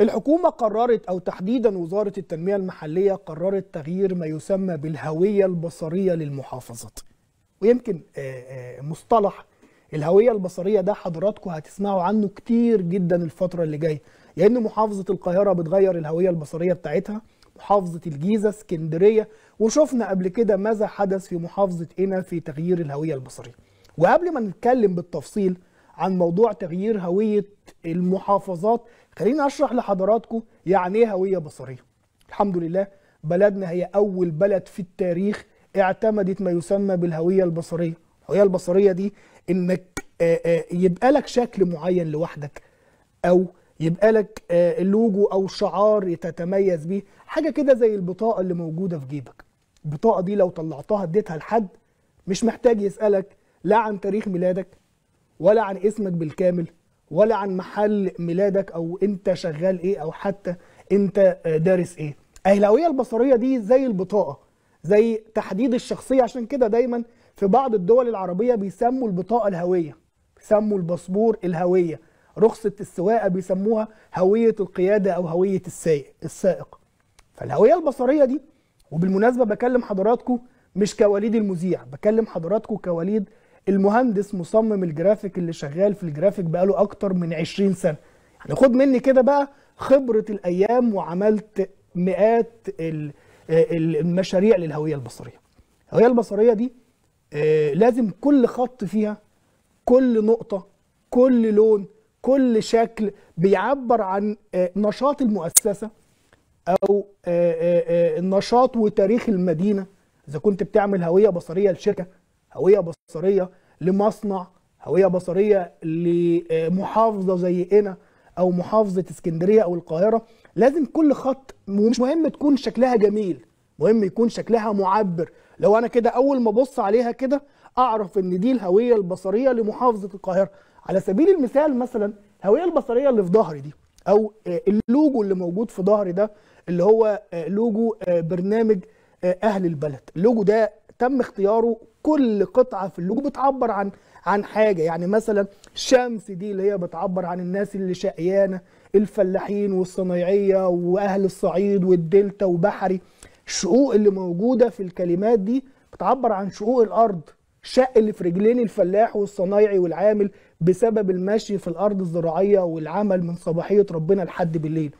الحكومة قررت أو تحديدا وزارة التنمية المحلية قررت تغيير ما يسمى بالهوية البصرية للمحافظات ويمكن آه، آه، مصطلح الهوية البصرية ده حضراتكم هتسمعوا عنه كتير جدا الفترة اللي جاية لأن يعني محافظة القاهرة بتغير الهوية البصرية بتاعتها محافظة الجيزة اسكندرية وشفنا قبل كده ماذا حدث في محافظة إنا في تغيير الهوية البصرية وقبل ما نتكلم بالتفصيل عن موضوع تغيير هوية المحافظات خليني اشرح لحضراتكم يعني ايه هويه بصريه الحمد لله بلدنا هي اول بلد في التاريخ اعتمدت ما يسمى بالهويه البصريه الهويه البصريه دي انك يبقى لك شكل معين لوحدك او يبقى لك لوجو او شعار تتميز بيه حاجه كده زي البطاقه اللي موجوده في جيبك البطاقه دي لو طلعتها اديتها لحد مش محتاج يسالك لا عن تاريخ ميلادك ولا عن اسمك بالكامل ولا عن محل ميلادك او انت شغال ايه او حتى انت آه، دارس ايه الهويه البصريه دي زي البطاقه زي تحديد الشخصيه عشان كده دايما في بعض الدول العربيه بيسموا البطاقه الهويه بيسموا الباسبور الهويه رخصه السواقه بيسموها هويه القياده او هويه السائق السائق فالهويه البصريه دي وبالمناسبه بكلم حضراتكم مش كواليد المذيع بكلم حضراتكم كواليد المهندس مصمم الجرافيك اللي شغال في الجرافيك بقاله اكتر من 20 سنه يعني خد مني كده بقى خبره الايام وعملت مئات المشاريع للهويه البصريه الهويه البصريه دي آه، لازم كل خط فيها كل نقطه كل لون كل شكل بيعبر عن آه، نشاط المؤسسه او النشاط آه، وتاريخ المدينه اذا كنت بتعمل هويه بصريه لشركه هويه بصريه لمصنع هويه بصريه لمحافظه زي إنا او محافظه اسكندريه او القاهره لازم كل خط ومش مهم تكون شكلها جميل مهم يكون شكلها معبر لو انا كده اول ما ابص عليها كده اعرف ان دي الهويه البصريه لمحافظه القاهره على سبيل المثال مثلا الهويه البصريه اللي في ظهري دي او اللوجو اللي موجود في ظهري ده اللي هو لوجو برنامج اهل البلد اللوجو ده تم اختياره كل قطعه في اللوجو بتعبر عن عن حاجه يعني مثلا الشمس دي اللي هي بتعبر عن الناس اللي شقيانه الفلاحين والصنايعيه واهل الصعيد والدلتا وبحري الشقوق اللي موجوده في الكلمات دي بتعبر عن شقوق الارض الشق اللي في رجلين الفلاح والصنايعي والعامل بسبب المشي في الارض الزراعيه والعمل من صباحيه ربنا لحد بالليل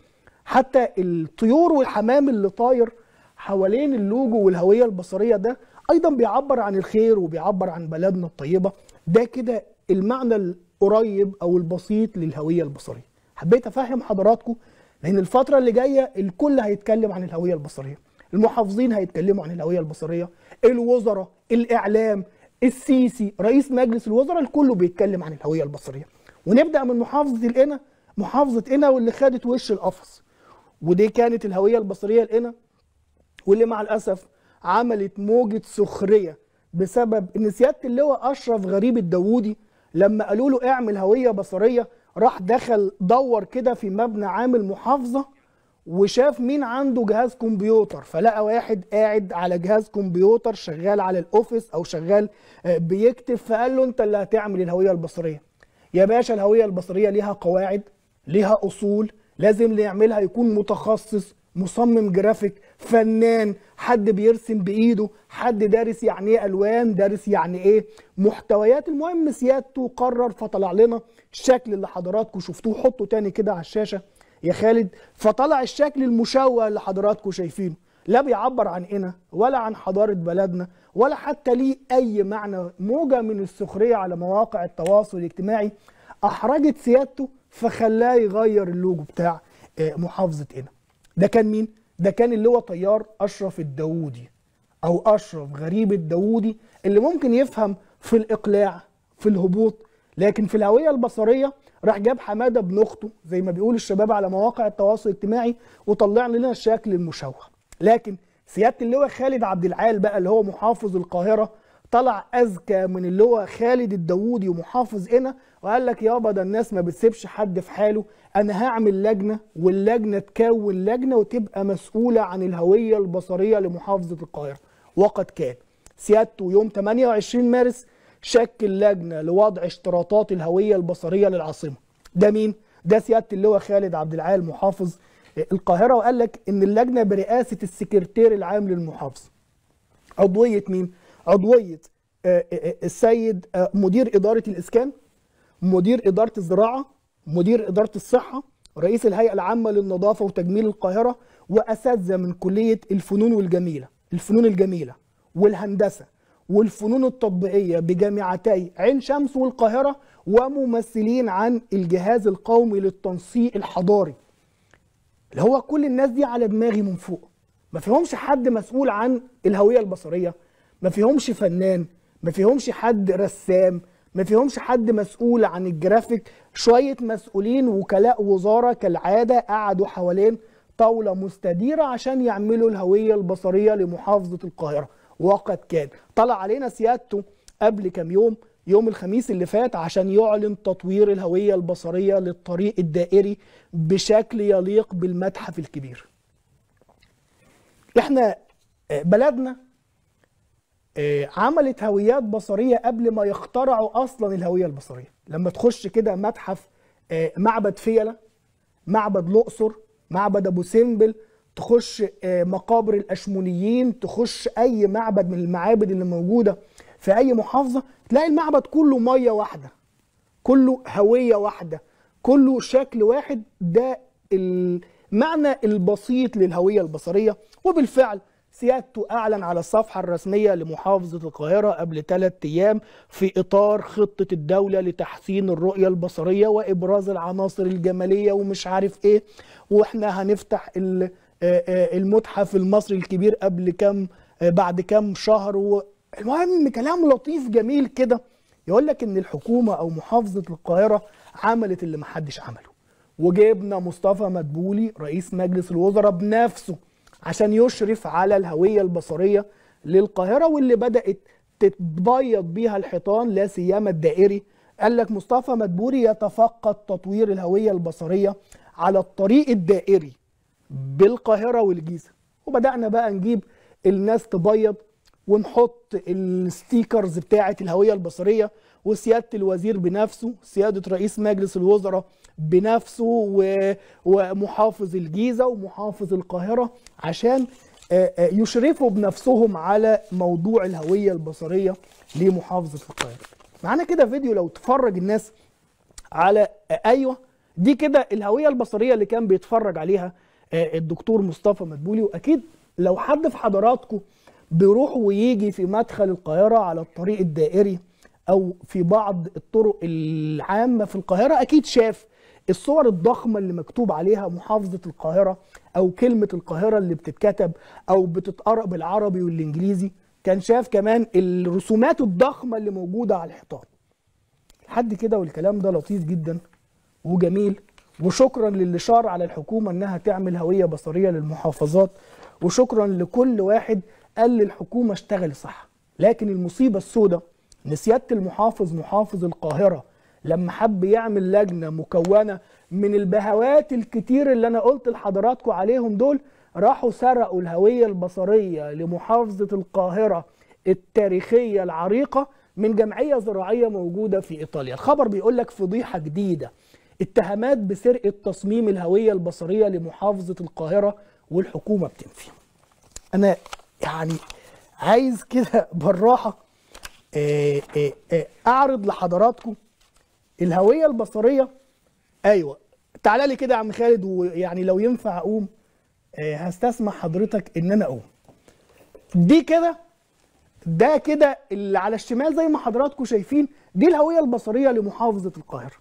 حتى الطيور والحمام اللي طاير حوالين اللوجو والهويه البصريه ده ايضا بيعبر عن الخير وبيعبر عن بلدنا الطيبه ده كده المعنى القريب او البسيط للهويه البصريه حبيت افهم حضراتكم لان الفتره اللي جايه الكل هيتكلم عن الهويه البصريه المحافظين هيتكلموا عن الهويه البصريه الوزراء الاعلام السيسي رئيس مجلس الوزراء الكل بيتكلم عن الهويه البصريه ونبدا من محافظه القنا محافظه قنا واللي خدت وش القفص ودي كانت الهويه البصريه لقنا واللي مع الاسف عملت موجه سخريه بسبب ان سياده اللواء اشرف غريب الداوودي لما قالوا له اعمل هويه بصريه راح دخل دور كده في مبنى عامل محافظه وشاف مين عنده جهاز كمبيوتر فلقى واحد قاعد على جهاز كمبيوتر شغال على الاوفيس او شغال آه، بيكتب فقال له انت اللي هتعمل الهويه البصريه يا باشا الهويه البصريه ليها قواعد ليها اصول لازم اللي يعملها يكون متخصص مصمم جرافيك فنان حد بيرسم بايده حد دارس يعني ايه الوان دارس يعني ايه محتويات المهم سيادته قرر فطلع لنا الشكل اللي حضراتكم شفتوه حطه تاني كده على الشاشه يا خالد فطلع الشكل المشوه اللي حضراتكم شايفينه لا بيعبر عن انا ولا عن حضاره بلدنا ولا حتى ليه اي معنى موجه من السخريه على مواقع التواصل الاجتماعي احرجت سيادته فخلاه يغير اللوجو بتاع آه، محافظه انا ده كان مين ده كان اللواء طيار اشرف الداوودي او اشرف غريب الداوودي اللي ممكن يفهم في الاقلاع في الهبوط لكن في الهويه البصريه راح جاب حماده بن اخته زي ما بيقول الشباب على مواقع التواصل الاجتماعي وطلع لنا الشكل المشوه لكن سياده اللواء خالد عبد العال بقى اللي هو محافظ القاهره طلع اذكى من اللي هو خالد الداوودي ومحافظ هنا وقال لك يابا ده الناس ما بتسيبش حد في حاله انا هعمل لجنه واللجنه تكون لجنه وتبقى مسؤوله عن الهويه البصريه لمحافظه القاهره وقد كان سيادته يوم 28 مارس شكل لجنه لوضع اشتراطات الهويه البصريه للعاصمه ده مين ده سياده اللواء خالد عبد العال محافظ القاهره وقال لك ان اللجنه برئاسه السكرتير العام للمحافظه عضويه مين عضويه آه، آه، آه، السيد مدير اداره الاسكان مدير اداره الزراعه مدير اداره الصحه رئيس الهيئه العامه للنظافه وتجميل القاهره واساتذه من كليه الفنون والجميله الفنون الجميله والهندسه والفنون التطبيقيه بجامعتي عين شمس والقاهره وممثلين عن الجهاز القومي للتنسيق الحضاري اللي هو كل الناس دي على دماغي من فوق ما فيهمش حد مسؤول عن الهويه البصريه ما فيهمش فنان ما فيهمش حد رسام ما فيهمش حد مسؤول عن الجرافيك شويه مسؤولين وكلاء وزاره كالعاده قعدوا حوالين طاوله مستديره عشان يعملوا الهويه البصريه لمحافظه القاهره وقد كان طلع علينا سيادته قبل كام يوم يوم الخميس اللي فات عشان يعلن تطوير الهويه البصريه للطريق الدائري بشكل يليق بالمتحف الكبير احنا آه، بلدنا آه، عملت هويات بصريه قبل ما يخترعوا اصلا الهويه البصريه لما تخش كده متحف آه، معبد فيلة معبد الاقصر معبد ابو سمبل تخش آه، مقابر الاشمونيين تخش اي معبد من المعابد اللي موجوده في اي محافظه تلاقي المعبد كله ميه واحده كله هويه واحده كله شكل واحد ده المعنى البسيط للهويه البصريه وبالفعل سيادته أعلن على الصفحة الرسمية لمحافظة القاهرة قبل ثلاث أيام في إطار خطة الدولة لتحسين الرؤية البصرية وإبراز العناصر الجمالية ومش عارف إيه وإحنا هنفتح آه، آه، المتحف المصري الكبير قبل كام آه، بعد كام شهر المهم كلام لطيف جميل كده يقول لك إن الحكومة أو محافظة القاهرة عملت اللي محدش عمله وجبنا مصطفى مدبولي رئيس مجلس الوزراء بنفسه عشان يشرف على الهوية البصرية للقاهرة واللي بدأت تتبيض بيها الحيطان لا سيما الدائري قال لك مصطفى مدبوري يتفقد تطوير الهوية البصرية على الطريق الدائري بالقاهرة والجيزة وبدأنا بقى نجيب الناس تبيض ونحط الستيكرز بتاعة الهوية البصرية وسيادة الوزير بنفسه سيادة رئيس مجلس الوزراء بنفسه ومحافظ الجيزه ومحافظ القاهره عشان آه، آه، يشرفوا بنفسهم على موضوع الهويه البصريه لمحافظه القاهره. معانا كده فيديو لو تفرج الناس على آه، ايوه دي كده الهويه البصريه اللي كان بيتفرج عليها الدكتور مصطفى مدبولي واكيد لو حد في حضراتكم بيروح ويجي في مدخل القاهره على الطريق الدائري او في بعض الطرق العامه في القاهره اكيد شاف الصور الضخمه اللي مكتوب عليها محافظه القاهره او كلمه القاهره اللي بتتكتب او بتتقرا بالعربي والانجليزي كان شاف كمان الرسومات الضخمه اللي موجوده على الحيطان لحد كده والكلام ده لطيف جدا وجميل وشكرا للي شار على الحكومه انها تعمل هويه بصريه للمحافظات وشكرا لكل واحد قال للحكومه اشتغل صح لكن المصيبه السوداء ان سياده المحافظ محافظ القاهره لما حب يعمل لجنه مكونه من البهوات الكتير اللي انا قلت لحضراتكم عليهم دول راحوا سرقوا الهويه البصريه لمحافظه القاهره التاريخيه العريقه من جمعيه زراعيه موجوده في ايطاليا الخبر بيقول لك فضيحه جديده اتهامات بسرقه تصميم الهويه البصريه لمحافظه القاهره والحكومه بتنفي انا يعني عايز كده بالراحه آه، آه، آه، اعرض لحضراتكم الهويه البصريه ايوه تعالى لي كده يا عم خالد ويعني لو ينفع اقوم آه، هستسمح حضرتك ان انا اقوم دي كده ده كده اللي على الشمال زي ما حضراتكم شايفين دي الهويه البصريه لمحافظه القاهره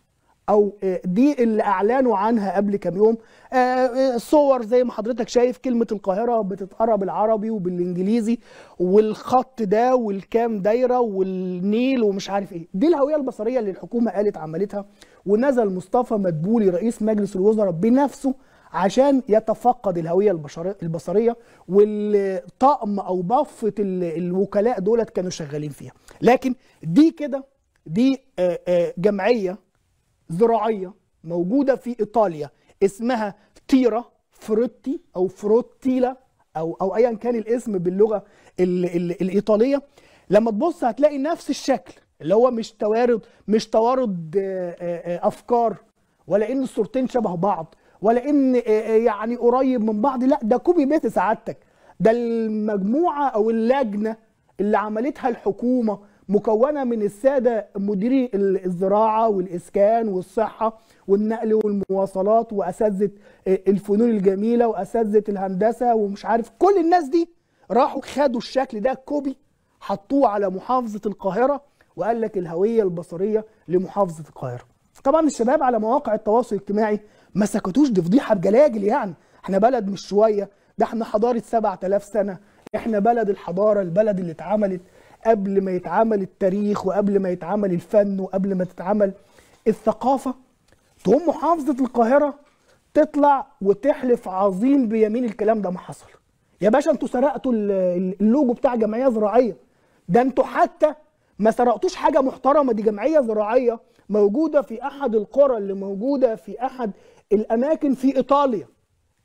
او آه، دي اللي اعلنوا عنها قبل كام يوم آه، آه، صور زي ما حضرتك شايف كلمه القاهره بتتقرا بالعربي وبالانجليزي والخط ده والكام دايره والنيل ومش عارف ايه دي الهويه البصريه اللي الحكومه قالت عملتها ونزل مصطفى مدبولي رئيس مجلس الوزراء بنفسه عشان يتفقد الهويه البصريه والطقم او بفة الوكلاء دولت كانوا شغالين فيها لكن دي كده دي جمعيه زراعية موجودة في إيطاليا اسمها تيرا فروتي أو فروتيلا أو أو أيا كان الاسم باللغة الـ الـ الإيطالية لما تبص هتلاقي نفس الشكل اللي هو مش توارد مش توارد آه، آه، آه، أفكار ولا إن الصورتين شبه بعض ولا إن يعني قريب من بعض لا ده كوبي بيت سعادتك ده المجموعة أو اللجنة اللي عملتها الحكومة مكونه من الساده مديري الزراعه والاسكان والصحه والنقل والمواصلات واساتذه آه، الفنون الجميله واساتذه الهندسه ومش عارف كل الناس دي راحوا خدوا الشكل ده كوبي حطوه على محافظه القاهره وقال لك الهويه البصريه لمحافظه القاهره. طبعا الشباب على مواقع التواصل الاجتماعي ما سكتوش دي فضيحه بجلاجل يعني احنا بلد مش شويه ده احنا حضاره 7000 سنه احنا بلد الحضاره البلد اللي اتعملت قبل ما يتعمل التاريخ وقبل ما يتعمل الفن وقبل ما تتعمل الثقافه تقوم محافظه القاهره تطلع وتحلف عظيم بيمين الكلام ده ما حصل يا باشا انتوا سرقتوا اللوجو بتاع جمعيه زراعيه ده انتوا حتى ما سرقتوش حاجه محترمه دي جمعيه زراعيه موجوده في احد القرى اللي موجوده في احد الاماكن في ايطاليا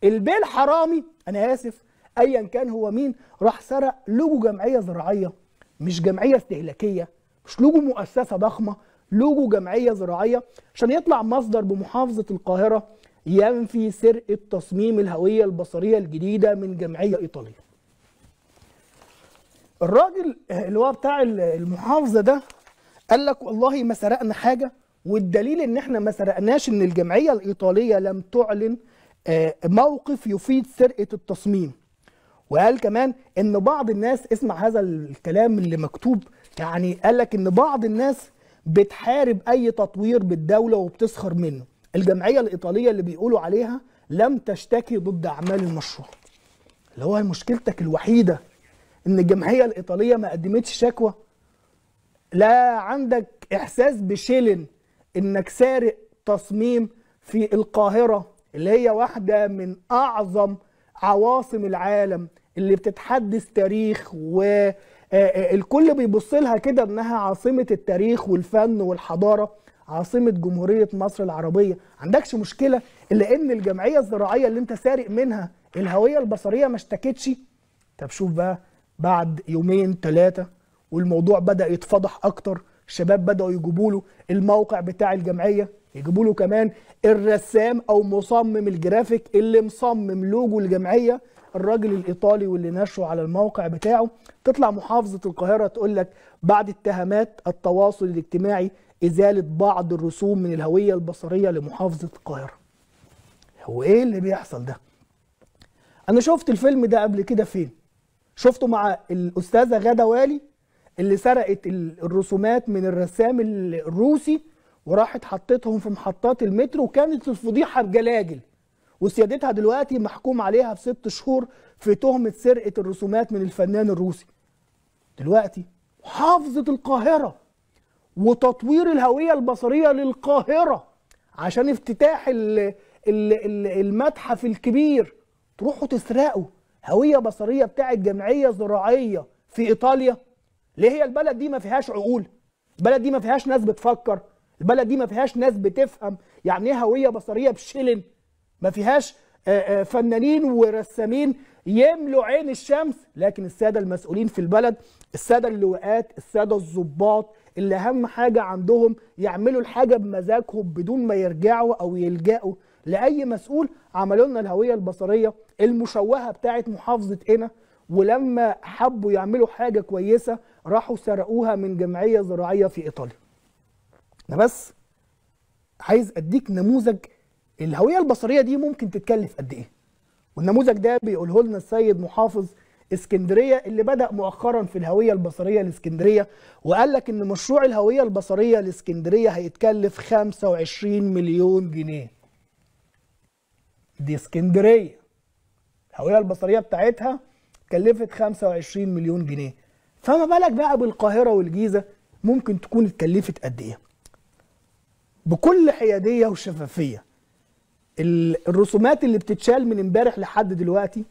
البيل حرامي انا اسف ايا كان هو مين راح سرق لوجو جمعيه زراعيه مش جمعيه استهلاكيه مش لوجو مؤسسه ضخمه لوجو جمعيه زراعيه عشان يطلع مصدر بمحافظه القاهره ينفي سرقه تصميم الهويه البصريه الجديده من جمعيه ايطاليه الراجل اللي هو بتاع المحافظه ده قال لك والله ما سرقنا حاجه والدليل ان احنا ما سرقناش ان الجمعيه الايطاليه لم تعلن آه، موقف يفيد سرقه التصميم وقال كمان ان بعض الناس اسمع هذا الكلام اللي مكتوب يعني قال لك ان بعض الناس بتحارب اي تطوير بالدوله وبتسخر منه الجمعيه الايطاليه اللي بيقولوا عليها لم تشتكي ضد اعمال المشروع اللي هو مشكلتك الوحيده ان الجمعيه الايطاليه ما قدمتش شكوى لا عندك احساس بشيلن انك سارق تصميم في القاهره اللي هي واحده من اعظم عواصم العالم اللي بتتحدث تاريخ و آه، آه، الكل بيبص لها كده انها عاصمه التاريخ والفن والحضاره عاصمه جمهوريه مصر العربيه عندكش مشكله الا ان الجمعيه الزراعيه اللي انت سارق منها الهويه البصريه ما اشتكتش طب شوف بقى بعد يومين ثلاثه والموضوع بدا يتفضح اكتر الشباب بداوا يجيبوا له الموقع بتاع الجمعيه يجيبوا له كمان الرسام او مصمم الجرافيك اللي مصمم لوجو الجمعيه الراجل الايطالي واللي نشره على الموقع بتاعه تطلع محافظه القاهره تقول لك بعد اتهامات التواصل الاجتماعي ازاله بعض الرسوم من الهويه البصريه لمحافظه القاهره هو ايه اللي بيحصل ده انا شفت الفيلم ده قبل كده فين شفته مع الاستاذه غاده والي اللي سرقت الرسومات من الرسام الروسي وراحت حطتهم في محطات المترو وكانت الفضيحه بجلاجل وسيادتها دلوقتي محكوم عليها في ست شهور في تهمه سرقه الرسومات من الفنان الروسي دلوقتي حافظه القاهره وتطوير الهويه البصريه للقاهره عشان افتتاح المتحف الكبير تروحوا تسرقوا هويه بصريه بتاعت جمعيه زراعيه في ايطاليا ليه هي البلد دي ما فيهاش عقول البلد دي ما فيهاش ناس بتفكر البلد دي ما فيهاش ناس بتفهم يعني ايه هويه بصريه بشلن ما فيهاش آه، آه، فنانين ورسامين يملوا عين الشمس لكن الساده المسؤولين في البلد الساده اللواءات الساده الضباط اللي اهم حاجه عندهم يعملوا الحاجه بمزاجهم بدون ما يرجعوا او يلجأوا لاي مسؤول عملوا لنا الهويه البصريه المشوهه بتاعه محافظه هنا ولما حبوا يعملوا حاجه كويسه راحوا سرقوها من جمعيه زراعيه في ايطاليا انا بس عايز اديك نموذج الهويه البصريه دي ممكن تتكلف قد ايه والنموذج ده بيقوله لنا السيد محافظ اسكندريه اللي بدا مؤخرا في الهويه البصريه لاسكندريه وقال لك ان مشروع الهويه البصريه لاسكندريه هيتكلف 25 مليون جنيه دي اسكندريه الهويه البصريه بتاعتها كلفت 25 مليون جنيه فما بالك بقى بالقاهره والجيزه ممكن تكون اتكلفت قد ايه بكل حياديه وشفافيه الرسومات اللي بتتشال من امبارح لحد دلوقتي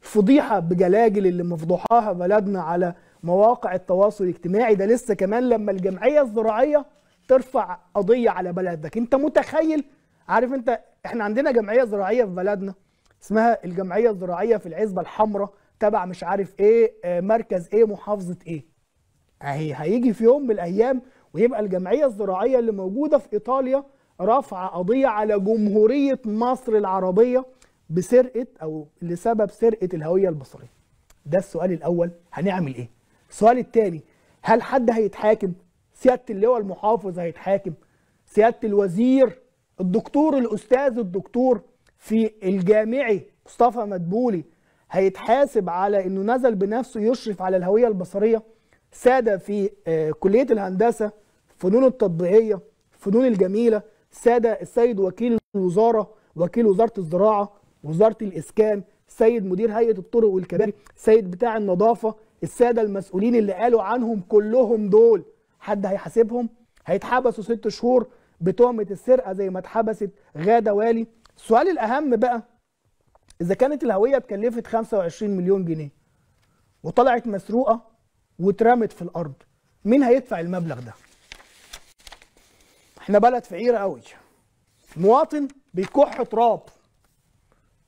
فضيحه بجلاجل اللي مفضوحاها بلدنا على مواقع التواصل الاجتماعي ده لسه كمان لما الجمعيه الزراعيه ترفع قضيه على بلدك انت متخيل عارف انت احنا عندنا جمعيه زراعيه في بلدنا اسمها الجمعيه الزراعيه في العزبه الحمراء تبع مش عارف ايه آه، مركز ايه محافظه ايه اهي هيجي في يوم من الايام ويبقى الجمعيه الزراعيه اللي موجوده في ايطاليا رافعه قضيه على جمهوريه مصر العربيه بسرقه او لسبب سرقه الهويه البصريه. ده السؤال الاول هنعمل ايه؟ السؤال الثاني هل حد هيتحاكم؟ سياده اللواء المحافظ هيتحاكم؟ سياده الوزير الدكتور الاستاذ الدكتور في الجامعي مصطفى مدبولي هيتحاسب على انه نزل بنفسه يشرف على الهويه البصريه سادة في آه، كلية الهندسة فنون التطبيقية فنون الجميلة سادة السيد وكيل الوزارة وكيل وزارة الزراعة وزارة الإسكان سيد مدير هيئة الطرق والكباري سيد بتاع النظافة السادة المسؤولين اللي قالوا عنهم كلهم دول حد هيحاسبهم هيتحبسوا ست شهور بتهمة السرقة زي ما اتحبست غادة والي السؤال الأهم بقى إذا كانت الهوية اتكلفت 25 مليون جنيه وطلعت مسروقة واترمت في الارض مين هيدفع المبلغ ده احنا بلد فقيره قوي مواطن بيكح تراب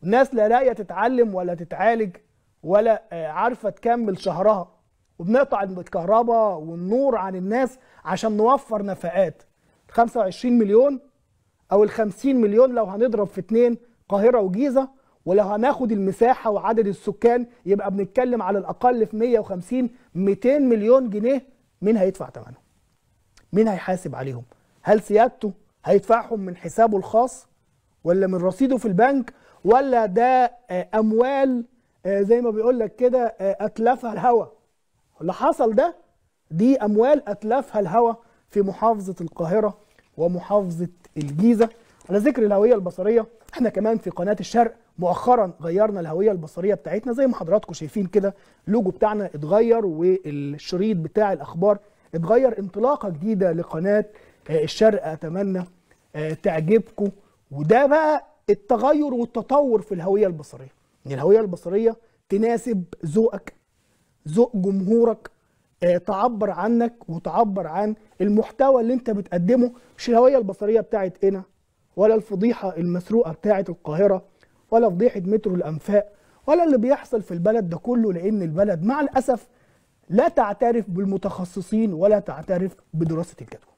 ناس لا لاقيه تتعلم ولا تتعالج ولا آه، عارفه تكمل شهرها وبنقطع الكهرباء والنور عن الناس عشان نوفر نفقات 25 مليون او ال 50 مليون لو هنضرب في اتنين قاهره وجيزه ولو هناخد المساحه وعدد السكان يبقى بنتكلم على الاقل في 150 200 مليون جنيه مين هيدفع ثمنهم؟ مين هيحاسب عليهم؟ هل سيادته هيدفعهم من حسابه الخاص ولا من رصيده في البنك ولا ده آه، اموال آه، زي ما بيقول لك كده آه، اتلفها الهوى اللي حصل ده دي اموال اتلفها الهوى في محافظه القاهره ومحافظه الجيزه على ذكر الهويه البصريه احنا كمان في قناه الشرق مؤخرا غيرنا الهويه البصريه بتاعتنا زي ما حضراتكم شايفين كده اللوجو بتاعنا اتغير والشريط بتاع الاخبار اتغير انطلاقه جديده لقناه آه، الشرق اتمنى آه، تعجبكم وده بقى التغير والتطور في الهويه البصريه ان يعني الهويه البصريه تناسب ذوقك ذوق جمهورك آه، تعبر عنك وتعبر عن المحتوى اللي انت بتقدمه مش الهويه البصريه بتاعت هنا ولا الفضيحه المسروقه بتاعه القاهره ولا فضيحه مترو الانفاق ولا اللي بيحصل في البلد ده كله لان البلد مع الاسف لا تعترف بالمتخصصين ولا تعترف بدراسه الجدوى